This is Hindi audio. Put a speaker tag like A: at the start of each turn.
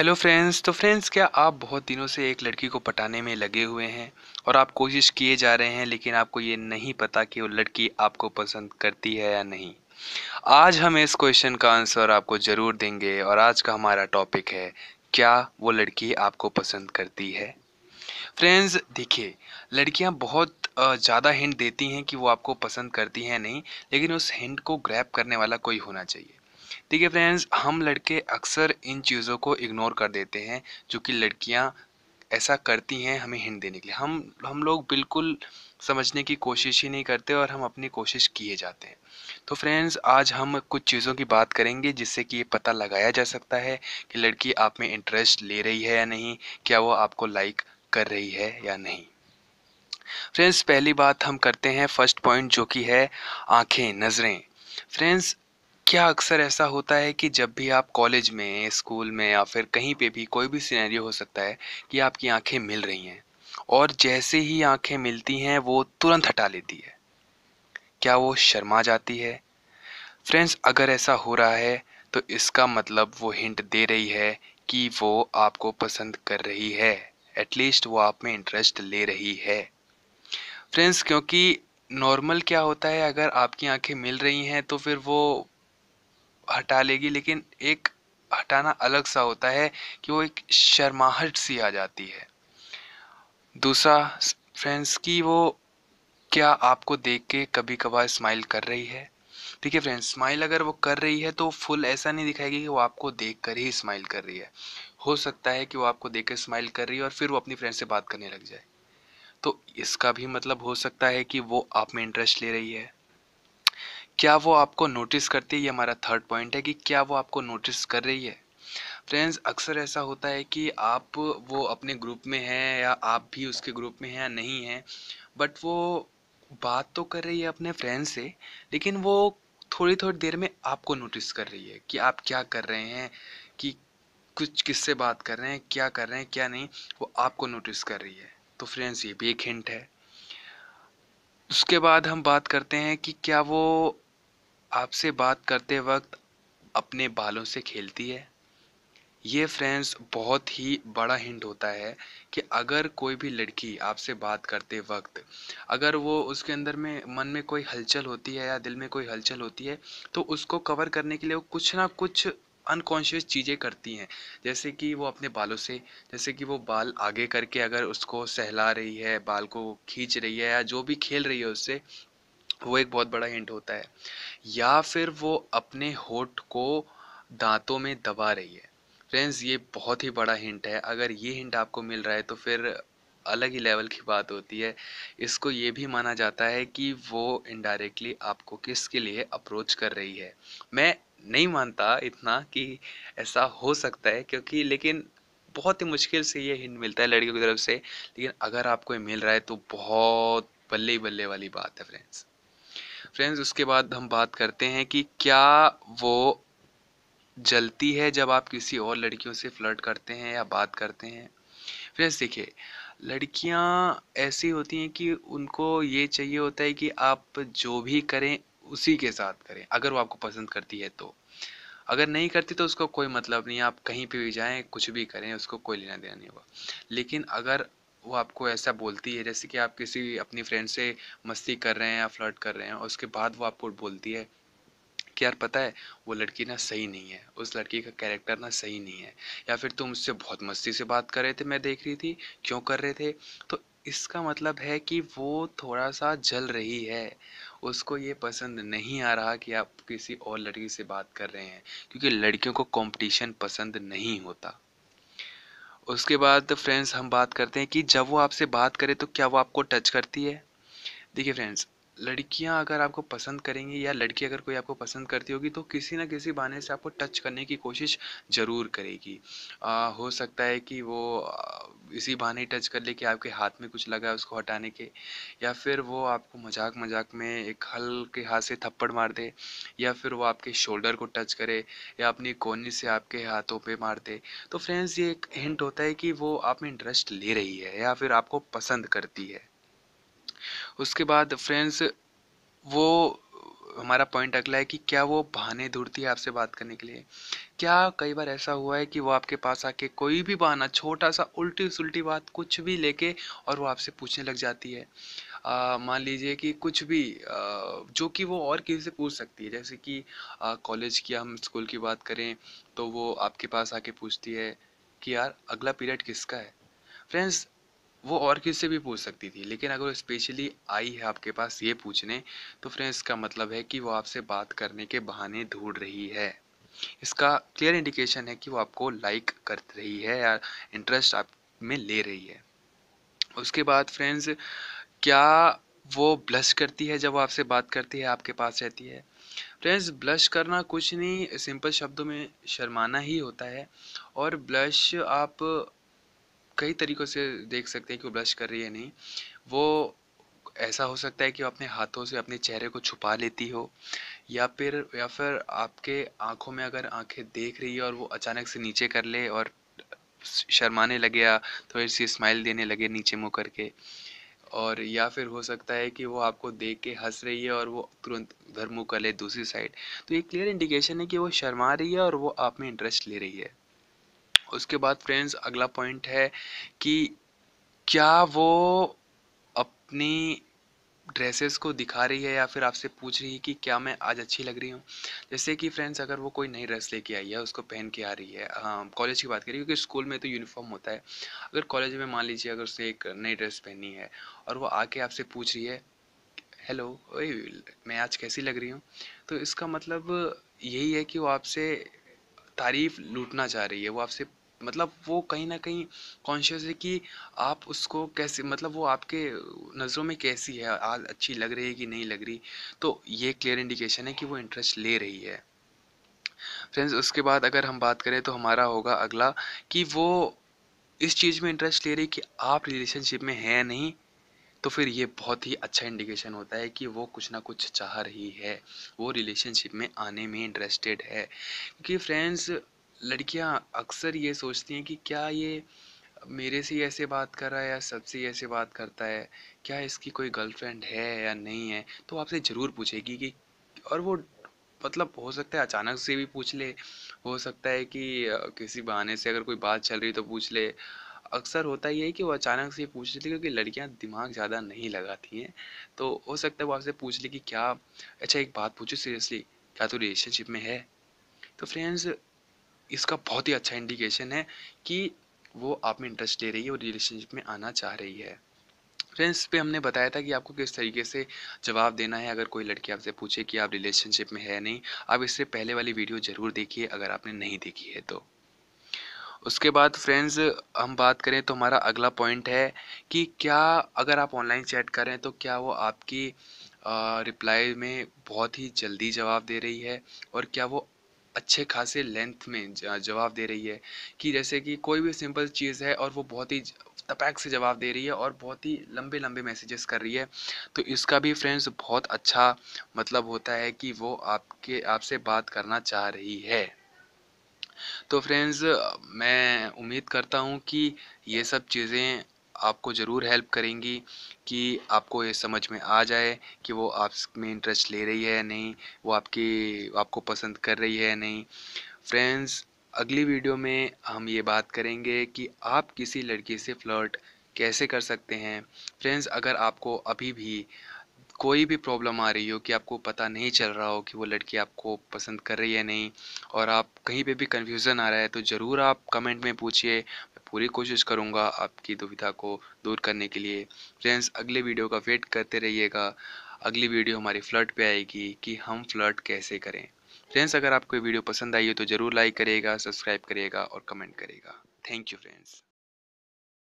A: हेलो फ्रेंड्स तो फ्रेंड्स क्या आप बहुत दिनों से एक लड़की को पटाने में लगे हुए हैं और आप कोशिश किए जा रहे हैं लेकिन आपको ये नहीं पता कि वो लड़की आपको पसंद करती है या नहीं आज हम इस क्वेश्चन का आंसर आपको ज़रूर देंगे और आज का हमारा टॉपिक है क्या वो लड़की आपको पसंद करती है फ्रेंड्स देखिए लड़कियां बहुत ज़्यादा हिंट देती हैं कि वो आपको पसंद करती हैं नहीं लेकिन उस हिंट को ग्रैप करने वाला कोई होना चाहिए ठीक है फ्रेंड्स हम लड़के अक्सर इन चीज़ों को इग्नोर कर देते हैं जो कि लड़कियाँ ऐसा करती हैं हमें हिंट देने के लिए हम हम लोग बिल्कुल समझने की कोशिश ही नहीं करते और हम अपनी कोशिश किए जाते हैं तो फ्रेंड्स आज हम कुछ चीज़ों की बात करेंगे जिससे कि ये पता लगाया जा सकता है कि लड़की आप में इंटरेस्ट ले रही है या नहीं क्या वो आपको लाइक कर रही है या नहीं फ्रेंड्स पहली बात हम करते हैं फर्स्ट पॉइंट जो कि है आँखें नज़रें फ्रेंड्स क्या अक्सर ऐसा होता है कि जब भी आप कॉलेज में स्कूल में या फिर कहीं पे भी कोई भी सिनेरियो हो सकता है कि आपकी आंखें मिल रही हैं और जैसे ही आंखें मिलती हैं वो तुरंत हटा लेती है क्या वो शर्मा जाती है फ्रेंड्स अगर ऐसा हो रहा है तो इसका मतलब वो हिंट दे रही है कि वो आपको पसंद कर रही है एटलीस्ट वो आप में इंटरेस्ट ले रही है फ्रेंड्स क्योंकि नॉर्मल क्या होता है अगर आपकी आंखें मिल रही हैं तो फिर वो हटा लेगी लेकिन एक हटाना अलग सा होता है कि वो एक शर्माहट सी आ जाती है दूसरा फ्रेंड्स कि वो क्या आपको देख के कभी कभार स्माइल कर रही है ठीक है फ्रेंड्स स्माइल अगर वो कर रही है तो फुल ऐसा नहीं दिखाएगी कि वो आपको देख कर ही स्माइल कर रही है हो सकता है कि वो आपको देख कर स्माइल कर रही है और फिर वो अपनी फ्रेंड से बात करने लग जाए तो इसका भी मतलब हो सकता है कि वो आप में इंटरेस्ट ले रही है क्या वो आपको नोटिस करती है ये हमारा थर्ड पॉइंट है कि क्या वो आपको नोटिस कर रही है फ्रेंड्स अक्सर ऐसा होता है कि आप वो अपने ग्रुप में हैं या आप भी उसके ग्रुप में हैं या नहीं हैं बट वो बात तो कर रही है अपने फ्रेंड से लेकिन वो थोड़ी थोड़ी देर में आपको नोटिस कर रही है कि आप क्या कर रहे हैं कि कुछ किससे बात कर रहे हैं क्या कर रहे हैं क्या नहीं वो आपको नोटिस कर रही है तो फ्रेंड्स ये भी एक हिंट है उसके बाद हम बात करते हैं कि क्या वो आपसे बात करते वक्त अपने बालों से खेलती है ये फ्रेंड्स बहुत ही बड़ा हिंट होता है कि अगर कोई भी लड़की आपसे बात करते वक्त अगर वो उसके अंदर में मन में कोई हलचल होती है या दिल में कोई हलचल होती है तो उसको कवर करने के लिए वो कुछ ना कुछ अनकॉन्शियस चीज़ें करती हैं जैसे कि वो अपने बालों से जैसे कि वो बाल आगे करके अगर उसको सहला रही है बाल को खींच रही है या जो भी खेल रही है उससे वो एक बहुत बड़ा हिंट होता है या फिर वो अपने होठ को दांतों में दबा रही है फ्रेंड्स ये बहुत ही बड़ा हिंट है अगर ये हिंट आपको मिल रहा है तो फिर अलग ही लेवल की बात होती है इसको ये भी माना जाता है कि वो इनडायरेक्टली आपको किसके लिए अप्रोच कर रही है मैं नहीं मानता इतना कि ऐसा हो सकता है क्योंकि लेकिन बहुत ही मुश्किल से ये हिंट मिलता है लड़कियों की तरफ से लेकिन अगर आपको ये मिल रहा है तो बहुत बल्ले बल्ले वाली बात है फ्रेंड्स फ्रेंड्स उसके बाद हम बात करते हैं कि क्या वो जलती है जब आप किसी और लड़कियों से फ्लर्ट करते हैं या बात करते हैं फ्रेंड्स देखिए लड़कियां ऐसी होती हैं कि उनको ये चाहिए होता है कि आप जो भी करें उसी के साथ करें अगर वो आपको पसंद करती है तो अगर नहीं करती तो उसको कोई मतलब नहीं आप कहीं पे भी जाएं कुछ भी करें उसको कोई लेना देना नहीं होगा लेकिन अगर वो आपको ऐसा बोलती है जैसे कि आप किसी अपनी फ्रेंड से मस्ती कर रहे हैं या फ्लर्ट कर रहे हैं और उसके बाद वो आपको बोलती है कि यार पता है वो लड़की ना सही नहीं है उस लड़की का कैरेक्टर ना सही नहीं है या फिर तुम उससे बहुत मस्ती से बात कर रहे थे मैं देख रही थी क्यों कर रहे थे तो इसका मतलब है कि वो थोड़ा सा जल रही है उसको ये पसंद नहीं आ रहा कि आप किसी और लड़की से बात कर रहे हैं क्योंकि लड़कियों को कंपटीशन पसंद नहीं होता उसके बाद फ्रेंड्स हम बात करते हैं कि जब वो आपसे बात करे तो क्या वो आपको टच करती है देखिए फ्रेंड्स लड़कियां अगर आपको पसंद करेंगी या लड़की अगर कोई आपको पसंद करती होगी तो किसी ना किसी बहाने से आपको टच करने की कोशिश ज़रूर करेगी आ, हो सकता है कि वो इसी बहाने टच कर ले कि आपके हाथ में कुछ लगा है उसको हटाने के या फिर वो आपको मजाक मजाक में एक हल्के हाथ से थप्पड़ मार दे या फिर वो आपके शोल्डर को टच करे या अपनी कोनी से आपके हाथों पर मार दे तो फ्रेंड्स ये एक हिंट होता है कि वो आप में इंटरेस्ट ले रही है या फिर आपको पसंद करती है उसके बाद फ्रेंड्स वो हमारा पॉइंट अगला है कि क्या वो बहाने ढूंढती है आपसे बात करने के लिए क्या कई बार ऐसा हुआ है कि वो आपके पास आके कोई भी बहाना छोटा सा उल्टी सुलटी बात कुछ भी लेके और वो आपसे पूछने लग जाती है मान लीजिए कि कुछ भी आ, जो कि वो और किसी से पूछ सकती है जैसे कि कॉलेज की हम स्कूल की बात करें तो वो आपके पास आके पूछती है कि यार अगला पीरियड किसका है फ्रेंड्स वो और किसी से भी पूछ सकती थी लेकिन अगर स्पेशली आई है आपके पास ये पूछने तो फ्रेंड्स इसका मतलब है कि वो आपसे बात करने के बहाने ढूंढ रही है इसका क्लियर इंडिकेशन है कि वो आपको लाइक कर रही है या इंटरेस्ट आप में ले रही है उसके बाद फ्रेंड्स क्या वो ब्लश करती है जब वो आपसे बात करती है आपके पास रहती है फ्रेंड्स ब्लश करना कुछ नहीं सिंपल शब्दों में शर्माना ही होता है और ब्लश आप कई तरीक़ों से देख सकते हैं कि वो ब्लश कर रही है नहीं वो ऐसा हो सकता है कि वो अपने हाथों से अपने चेहरे को छुपा लेती हो या फिर या फिर आपके आँखों में अगर आँखें देख रही है और वो अचानक से नीचे कर ले और शर्माने लगे या थोड़ी सी स्माइल देने लगे नीचे मुँह करके और या फिर हो सकता है कि वो आपको देख के हंस रही है और वो तुरंत उधर मुँह कर ले दूसरी साइड तो ये क्लियर इंडिकेशन है कि वो शर्मा रही है और वो आप में इंटरेस्ट ले रही है उसके बाद फ्रेंड्स अगला पॉइंट है कि क्या वो अपनी ड्रेसेस को दिखा रही है या फिर आपसे पूछ रही है कि क्या मैं आज अच्छी लग रही हूँ जैसे कि फ्रेंड्स अगर वो कोई नई ड्रेस लेके आई है उसको पहन के आ रही है कॉलेज हाँ, की बात करें क्योंकि स्कूल में तो यूनिफॉर्म होता है अगर कॉलेज में मान लीजिए अगर उसने एक नई ड्रेस पहनी है और वो आके आपसे पूछ रही है हेलो वही मैं आज कैसी लग रही हूँ तो इसका मतलब यही है कि वो आपसे तारीफ लूटना चाह रही है वो आपसे मतलब वो कहीं ना कहीं कॉन्शियस है कि आप उसको कैसे मतलब वो आपके नज़रों में कैसी है आज अच्छी लग रही है कि नहीं लग रही तो ये क्लियर इंडिकेशन है कि वो इंटरेस्ट ले रही है फ्रेंड्स उसके बाद अगर हम बात करें तो हमारा होगा अगला कि वो इस चीज़ में इंटरेस्ट ले रही कि आप रिलेशनशिप में हैं नहीं तो फिर ये बहुत ही अच्छा इंडिकेशन होता है कि वो कुछ ना कुछ चाह रही है वो रिलेशनशिप में आने में इंटरेस्टेड है क्योंकि फ्रेंड्स लड़कियां अक्सर ये सोचती हैं कि क्या ये मेरे से ऐसे बात कर रहा है या सबसे ऐसे बात करता है क्या इसकी कोई गर्लफ्रेंड है या नहीं है तो आपसे ज़रूर पूछेगी कि और वो मतलब हो सकता है अचानक से भी पूछ ले हो सकता है कि किसी बहाने से अगर कोई बात चल रही तो पूछ ले अक्सर होता ही है कि वो अचानक से पूछ लेती क्योंकि लड़कियां दिमाग ज़्यादा नहीं लगाती हैं तो हो सकता है वो आपसे पूछ ले कि क्या अच्छा एक बात पूछो सीरियसली क्या तू रिलेशनशिप में है तो फ्रेंड्स इसका बहुत ही अच्छा इंडिकेशन है कि वो आप में इंटरेस्ट ले रही है और रिलेशनशिप में आना चाह रही है फ्रेंड्स पे हमने बताया था कि आपको किस तरीके से जवाब देना है अगर कोई लड़की आपसे पूछे कि आप रिलेशनशिप में है नहीं आप इससे पहले वाली वीडियो ज़रूर देखिए अगर आपने नहीं देखी है तो उसके बाद फ्रेंड्स हम बात करें तो हमारा अगला पॉइंट है कि क्या अगर आप ऑनलाइन चैट करें तो क्या वो आपकी रिप्लाई में बहुत ही जल्दी जवाब दे रही है और क्या वो अच्छे खासे लेंथ में जवाब दे रही है कि जैसे कि कोई भी सिंपल चीज़ है और वो बहुत ही तपैक से जवाब दे रही है और बहुत ही लंबे लंबे मैसेजेस कर रही है तो इसका भी फ्रेंड्स बहुत अच्छा मतलब होता है कि वो आपके आपसे बात करना चाह रही है तो फ्रेंड्स मैं उम्मीद करता हूँ कि ये सब चीज़ें आपको ज़रूर हेल्प करेंगी कि आपको ये समझ में आ जाए कि वो आप में इंटरेस्ट ले रही है या नहीं वो आपकी आपको पसंद कर रही है या नहीं फ्रेंड्स अगली वीडियो में हम ये बात करेंगे कि आप किसी लड़की से फ्लर्ट कैसे कर सकते हैं फ्रेंड्स अगर आपको अभी भी कोई भी प्रॉब्लम आ रही हो कि आपको पता नहीं चल रहा हो कि वो लड़की आपको पसंद कर रही है नहीं और आप कहीं पे भी कन्फ्यूज़न आ रहा है तो ज़रूर आप कमेंट में पूछिए पूरी कोशिश करूँगा आपकी दुविधा को दूर करने के लिए फ्रेंड्स अगले वीडियो का वेट करते रहिएगा अगली वीडियो हमारी फ्लर्ट पे आएगी कि हम फ्लड कैसे करें फ्रेंड्स अगर आपको वीडियो पसंद आई हो तो ज़रूर लाइक करिएगा सब्सक्राइब करिएगा और कमेंट करिएगा थैंक यू फ्रेंड्स